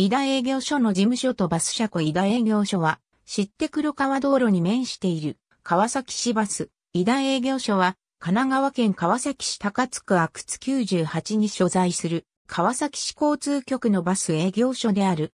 井田営業所の事務所とバス車庫井田営業所は、知って黒川道路に面している、川崎市バス、井田営業所は、神奈川県川崎市高津区阿久津98に所在する、川崎市交通局のバス営業所である。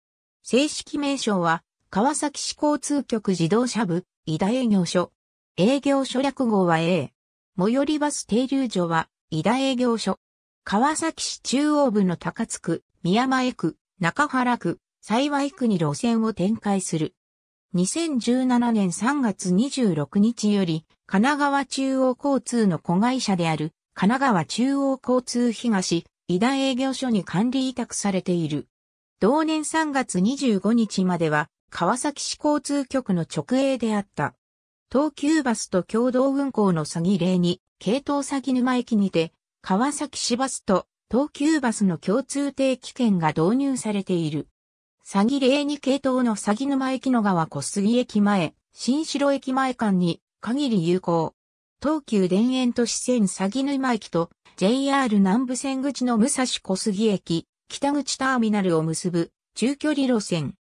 正式名称は、川崎市交通局自動車部、井田営業所。営業所略号は A。最寄りバス停留所は、井田営業所。川崎市中央部の高津区、宮前区、中原区、幸区に路線を展開する。2017年3月26日より、神奈川中央交通の子会社である、神奈川中央交通東、伊田営業所に管理委託されている。同年3月25日までは、川崎市交通局の直営であった。東急バスと共同運行の詐欺例に、系統詐欺沼駅にて、川崎市バスと東急バスの共通定期券が導入されている。詐欺例に系統の詐欺沼駅の川小杉駅前、新城駅前間に限り有効。東急田園都市線詐欺沼駅と JR 南部線口の武蔵小杉駅、北口ターミナルを結ぶ中距離路線。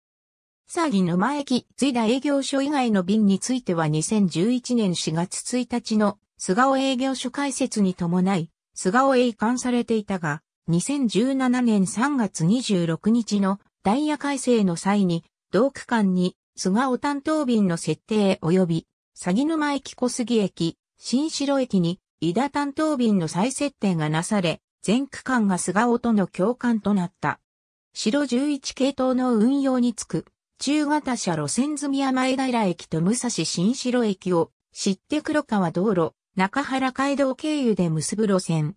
詐欺沼駅、随田営業所以外の便については2011年4月1日の菅尾営業所開設に伴い、菅尾へ移管されていたが、2017年3月26日のダイヤ改正の際に、同区間に菅尾担当便の設定及び、鷺沼駅小杉駅、新城駅に、井田担当便の再設定がなされ、全区間が菅尾との共感となった。白11系統の運用につく、中型車路線住山江平駅と武蔵新城駅を、知って黒川道路、中原街道経由で結ぶ路線。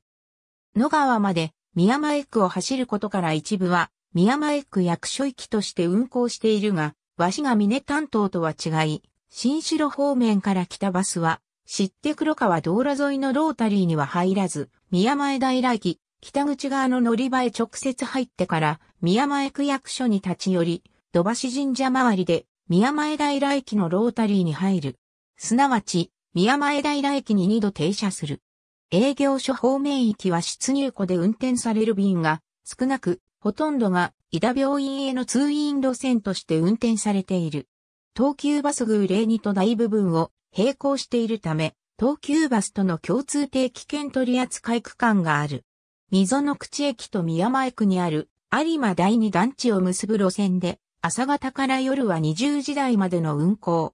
野川まで宮前区を走ることから一部は宮前区役所行きとして運行しているが、しが峰担当とは違い、新城方面から来たバスは、知って黒川道路沿いのロータリーには入らず、宮前平駅、北口側の乗り場へ直接入ってから、宮前区役所に立ち寄り、土橋神社周りで、宮前平駅のロータリーに入る。すなわち、宮前平駅に2度停車する。営業所方面駅は出入庫で運転される便が少なく、ほとんどが伊田病院への通院路線として運転されている。東急バス偶例2と大部分を並行しているため、東急バスとの共通定期券取扱区間がある。溝の口駅と宮前区にある有馬第二団地を結ぶ路線で、朝方から夜は20時台までの運行。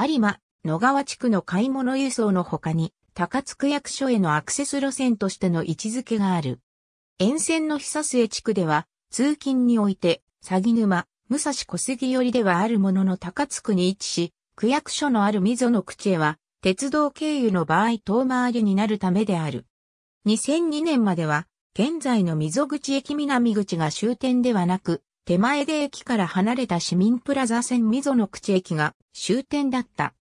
有馬野川地区の買い物輸送の他に、高津区役所へのアクセス路線としての位置づけがある。沿線の久末地区では、通勤において、鷺沼、武蔵小杉寄りではあるものの高津区に位置し、区役所のある溝の口へは、鉄道経由の場合遠回りになるためである。2002年までは、現在の溝口駅南口が終点ではなく、手前で駅から離れた市民プラザ線溝の口駅が終点だった。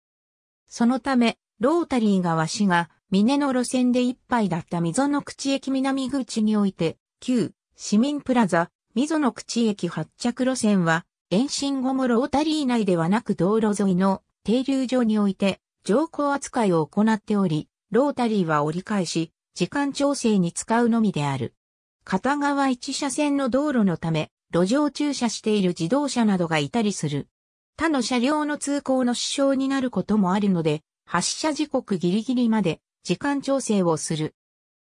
そのため、ロータリーが市が、峰の路線で一杯だった溝の口駅南口において、旧、市民プラザ、溝の口駅発着路線は、延伸後もロータリー内ではなく道路沿いの停留所において、乗降扱いを行っており、ロータリーは折り返し、時間調整に使うのみである。片側一車線の道路のため、路上駐車している自動車などがいたりする。他の車両の通行の支障になることもあるので、発車時刻ギリギリまで時間調整をする。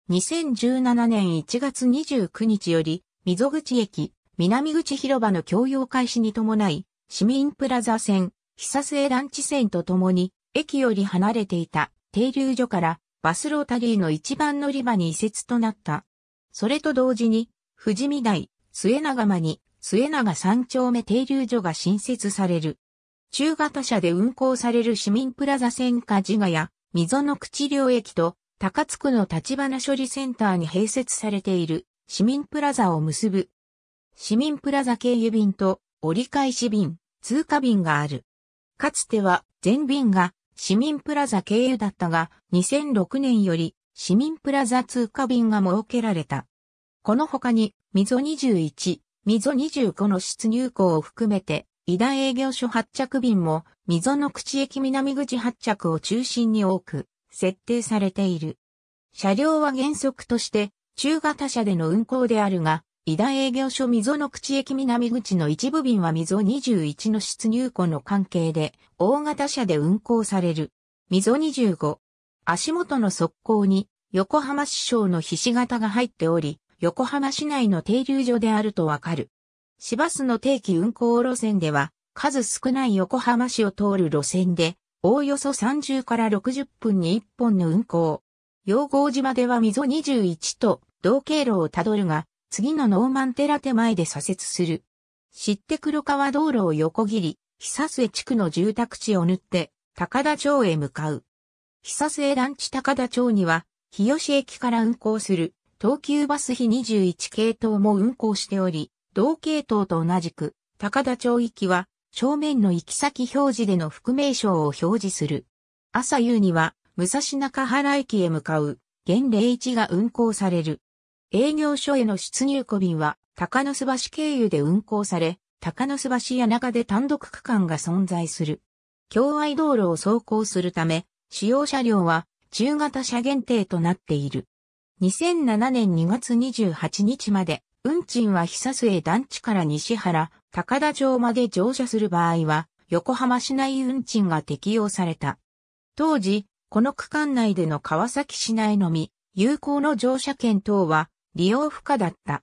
2017年1月29日より、溝口駅、南口広場の共用開始に伴い、市民プラザ線、久瀬団地線とともに、駅より離れていた停留所からバスロータリーの一番乗り場に移設となった。それと同時に、富士見台、末長間に、末長三丁目停留所が新設される。中型車で運行される市民プラザ線か自我や溝の口領駅と高津区の立花処理センターに併設されている市民プラザを結ぶ。市民プラザ経由便と折り返し便、通過便がある。かつては全便が市民プラザ経由だったが2006年より市民プラザ通過便が設けられた。この他に、溝21、溝25の出入港を含めて伊田営業所発着便も、溝の口駅南口発着を中心に多く、設定されている。車両は原則として、中型車での運行であるが、伊田営業所溝の口駅南口の一部便は溝21の出入庫の関係で、大型車で運行される。溝25。足元の側溝に、横浜市省の菱形が入っており、横浜市内の停留所であるとわかる。市バスの定期運行路線では、数少ない横浜市を通る路線で、おおよそ30から60分に1本の運行。養合島では溝21と同経路をたどるが、次のノーマンテラ手前で左折する。知って黒川道路を横切り、久末地区の住宅地を縫って、高田町へ向かう。久末団地高田町には、日吉駅から運行する東急バス日21系統も運行しており、同系統と同じく、高田町域は、正面の行き先表示での副名称を表示する。朝夕には、武蔵中原駅へ向かう、現0一が運行される。営業所への出入庫便は、高野須橋経由で運行され、高野須橋や中で単独区間が存在する。境愛道路を走行するため、使用車両は中型車限定となっている。2007年2月28日まで運賃は久末団地から西原、高田城まで乗車する場合は、横浜市内運賃が適用された。当時、この区間内での川崎市内のみ、有効の乗車券等は利用不可だった。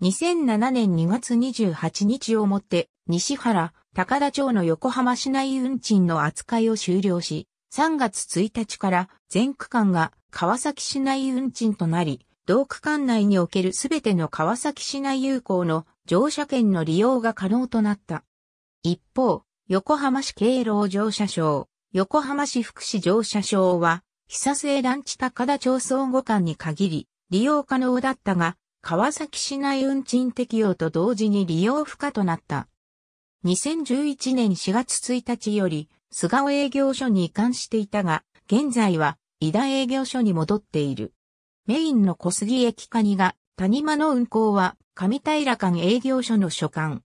2007年2月28日をもって、西原、高田町の横浜市内運賃の扱いを終了し、3月1日から全区間が川崎市内運賃となり、道区間内におけるすべての川崎市内有効の乗車券の利用が可能となった。一方、横浜市敬老乗車証、横浜市福祉乗車証は、久末団地高田町総合間に限り、利用可能だったが、川崎市内運賃適用と同時に利用不可となった。2011年4月1日より、菅尾営業所に移管していたが、現在は、井田営業所に戻っている。メインの小杉駅カニが、谷間の運行は、上平間営業所の所管。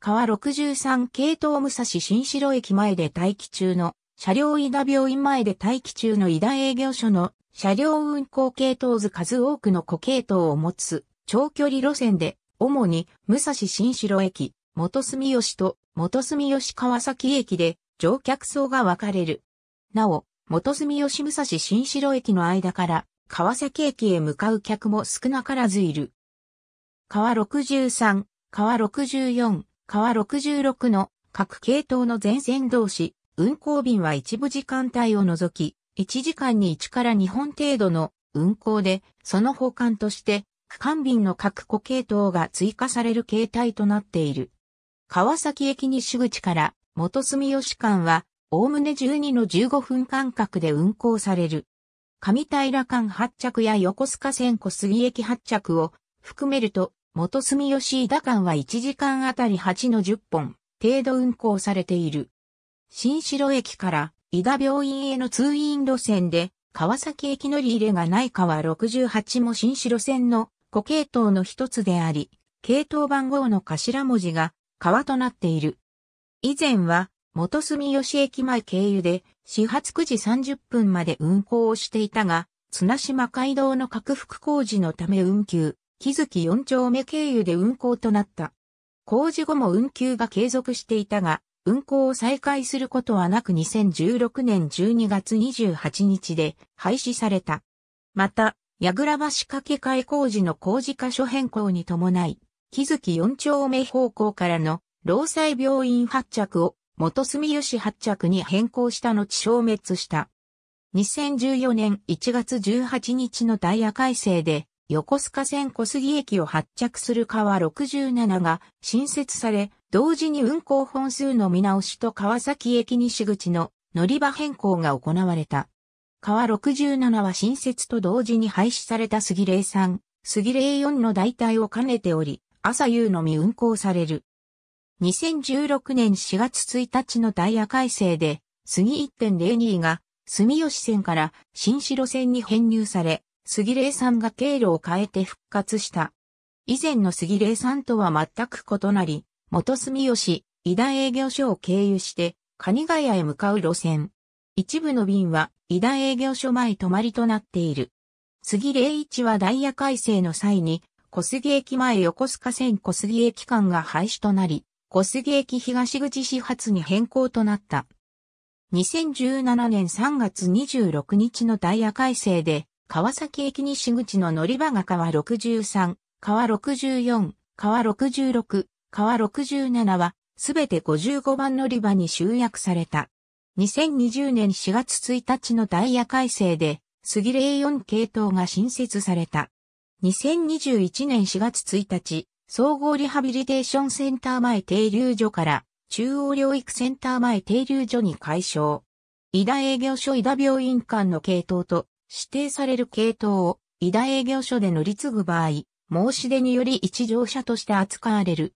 川63系統武蔵新城駅前で待機中の、車両井田病院前で待機中の井田営業所の、車両運行系統図数多くの固系統を持つ、長距離路線で、主に、武蔵新城駅、元住吉と元住吉川崎駅で乗客層が分かれる。なお、元住吉武蔵新城駅の間から川崎駅へ向かう客も少なからずいる。川63、川64、川66の各系統の全線同士、運行便は一部時間帯を除き、1時間に1から2本程度の運行で、その補完として、区間便の各個系統が追加される形態となっている。川崎駅西口から元住吉間は、おおむね12の15分間隔で運行される。上平間発着や横須賀線小杉駅発着を含めると、元住吉井田間は1時間あたり8の10本程度運行されている。新城駅から井田病院への通院路線で、川崎駅乗り入れがない川68も新城線の5系統の一つであり、系統番号の頭文字が川となっている。以前は元住吉駅前経由で始発9時30分まで運行をしていたが、綱島街道の拡幅工事のため運休、木月4丁目経由で運行となった。工事後も運休が継続していたが、運行を再開することはなく2016年12月28日で廃止された。また、矢倉橋掛け替え工事の工事箇所変更に伴い、木月4丁目方向からの労災病院発着を元住吉発着に変更した後消滅した。2014年1月18日のダイヤ改正で、横須賀線小杉駅を発着する川67が新設され、同時に運行本数の見直しと川崎駅西口の乗り場変更が行われた。川67は新設と同時に廃止された杉霊3、杉霊4の代替を兼ねており、朝夕のみ運行される。2016年4月1日のダイヤ改正で、杉1.02が住吉線から新城線に編入され、杉霊さんが経路を変えて復活した。以前の杉霊さんとは全く異なり、元住吉、井田営業所を経由して、蟹ヶ谷へ向かう路線。一部の便は、井田営業所前止まりとなっている。杉霊一はダイヤ改正の際に、小杉駅前横須賀線小杉駅間が廃止となり、小杉駅東口始発に変更となった。2017年3月26日のダイヤ改正で、川崎駅西口の乗り場が川63、川64、川66、川67は、すべて55番乗り場に集約された。2020年4月1日のダイヤ改正で、杉04系統が新設された。2021年4月1日、総合リハビリテーションセンター前停留所から中央療育センター前停留所に解消。伊田営業所伊田病院間の系統と指定される系統を伊田営業所で乗り継ぐ場合、申し出により一乗車として扱われる。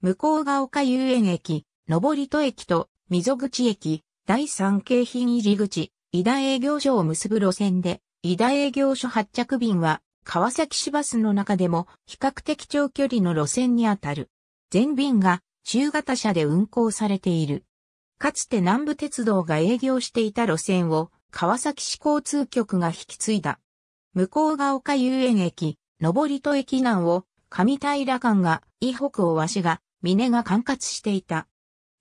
向こうが丘遊園駅、上戸駅と溝口駅、第三京浜入り口、伊田営業所を結ぶ路線で、伊田営業所発着便は川崎市バスの中でも比較的長距離の路線にあたる。全便が中型車で運行されている。かつて南部鉄道が営業していた路線を川崎市交通局が引き継いだ。向こうが丘遊園駅、上り戸駅南を上平間が、伊北をわしが、峰が管轄していた。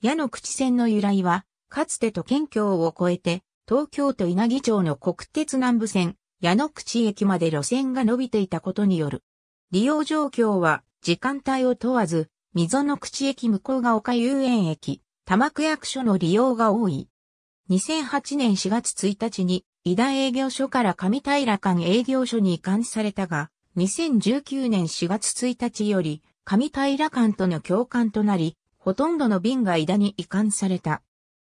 矢の口線の由来は、かつて都県境を越えて、東京都稲城町の国鉄南部線、矢野口駅まで路線が伸びていたことによる。利用状況は時間帯を問わず、溝の口駅向こうが丘遊園駅、多摩区役所の利用が多い。2008年4月1日に、伊田営業所から上平間営業所に移管されたが、2019年4月1日より、上平間との共管となり、ほとんどの便が伊田に移管された。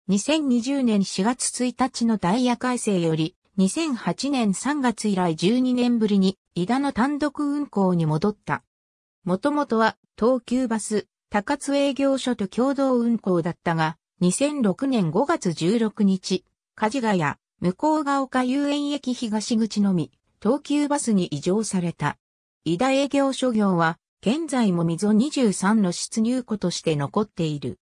2020年4月1日のダイヤ改正より、2008年3月以来12年ぶりに、伊田の単独運行に戻った。もともとは、東急バス、高津営業所と共同運行だったが、2006年5月16日、梶ヶ谷、向ヶ丘遊園駅東口のみ、東急バスに移乗された。伊田営業所業は、現在も溝23の出入庫として残っている。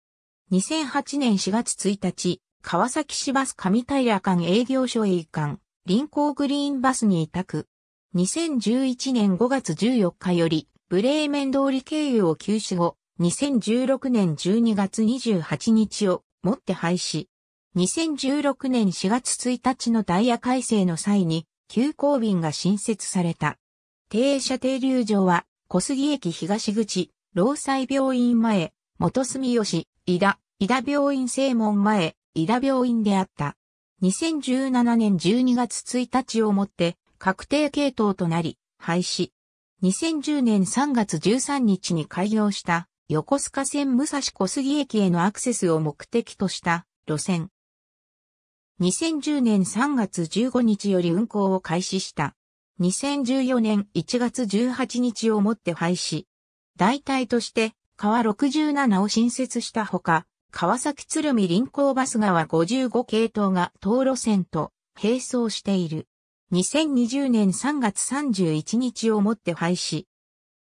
2008年4月1日、川崎市バス上平間営業所へ移管、臨港グリーンバスに委託。2011年5月14日より、ブレーメン通り経由を休止後、2016年12月28日をもって廃止。2016年4月1日のダイヤ改正の際に、急行便が新設された。停車停留所は、小杉駅東口、労災病院前、元住吉、井田、井田病院正門前、伊田病院であった。2017年12月1日をもって確定系統となり、廃止。2010年3月13日に開業した横須賀線武蔵小杉駅へのアクセスを目的とした路線。2010年3月15日より運行を開始した。2014年1月18日をもって廃止。代替として川67を新設したほか、川崎鶴見臨港バス川55系統が道路線と並走している。2020年3月31日をもって廃止。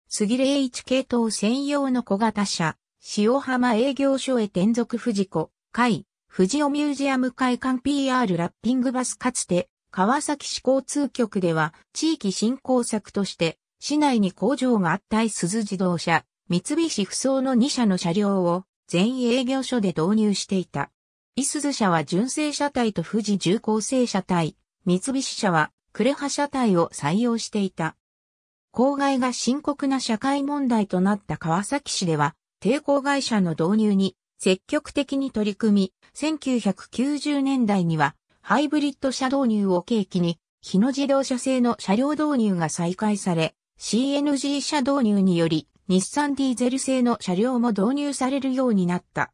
杉霊一系統専用の小型車、塩浜営業所へ転属富士子、会、富士尾ミュージアム会館 PR ラッピングバスかつて、川崎市交通局では地域振興策として、市内に工場があったい鈴自動車、三菱不走の2社の車両を全営業所で導入していた。イスズ社は純正車体と富士重工製車体、三菱社は呉派車体を採用していた。公害が深刻な社会問題となった川崎市では、抵抗会社の導入に積極的に取り組み、1990年代にはハイブリッド車導入を契機に、日野自動車製の車両導入が再開され、CNG 車導入により日産ディーゼル製の車両も導入されるようになった。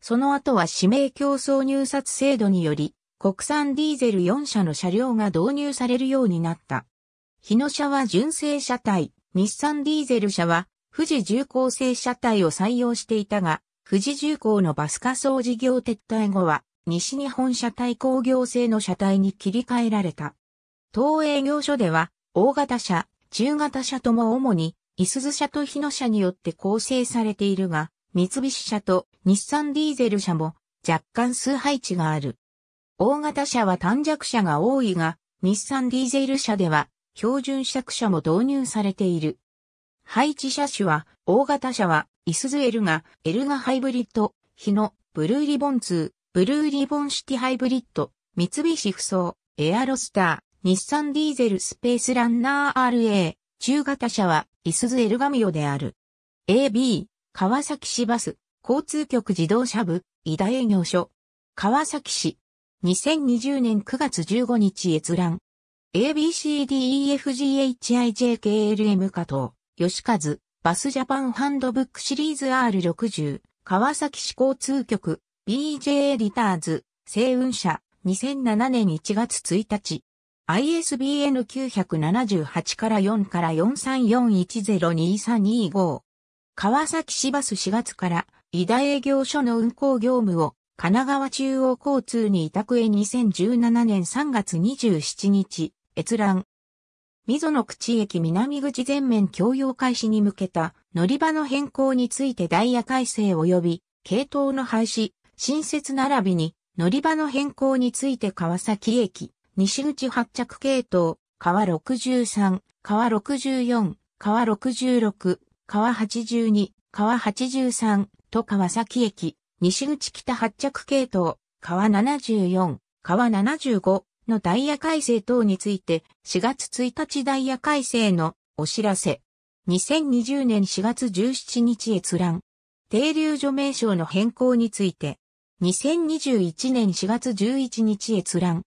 その後は指名競争入札制度により、国産ディーゼル4社の車両が導入されるようになった。日野車は純正車体、日産ディーゼル車は富士重工製車体を採用していたが、富士重工のバス化装事業撤退後は、西日本車体工業製の車体に切り替えられた。東営業所では、大型車、中型車とも主にいすゞ社と日野社によって構成されているが、三菱社と日産ディーゼル社も若干数配置がある。大型車は短弱車が多いが、日産ディーゼル車では標準尺車も導入されている。配置車種は、大型車は、イスズエルガ、エルガハイブリッド、日野、ブルーリボン2、ブルーリボンシティハイブリッド、三菱不走、エアロスター、日産ディーゼルスペースランナー RA、中型車は、イスズエルガミオである。AB、川崎市バス、交通局自動車部、井田営業所。川崎市。2020年9月15日閲覧。ABCDEFGHIJKLM 加藤、吉和、バスジャパンハンドブックシリーズ R60、川崎市交通局、BJ エターズ、星雲社、2007年1月1日。ISBN 978から4から4341023225。川崎市バス4月から医田営業所の運行業務を神奈川中央交通に委託へ2017年3月27日、閲覧。溝の口駅南口全面共用開始に向けた乗り場の変更についてダイヤ改正及び系統の廃止、新設並びに乗り場の変更について川崎駅。西口発着系統、川63、川64、川66、川82、川83と川崎駅、西口北発着系統、川74、川75のダイヤ改正等について4月1日ダイヤ改正のお知らせ。2020年4月17日閲覧。停留所名称の変更について。2021年4月11日閲覧。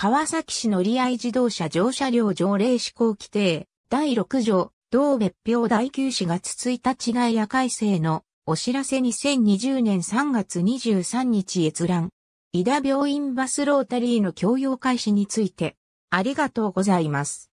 川崎市乗合自動車乗車料条例施行規定、第6条、同別表第9市月1日外夜改正のお知らせ2020年3月23日閲覧。井田病院バスロータリーの共用開始について、ありがとうございます。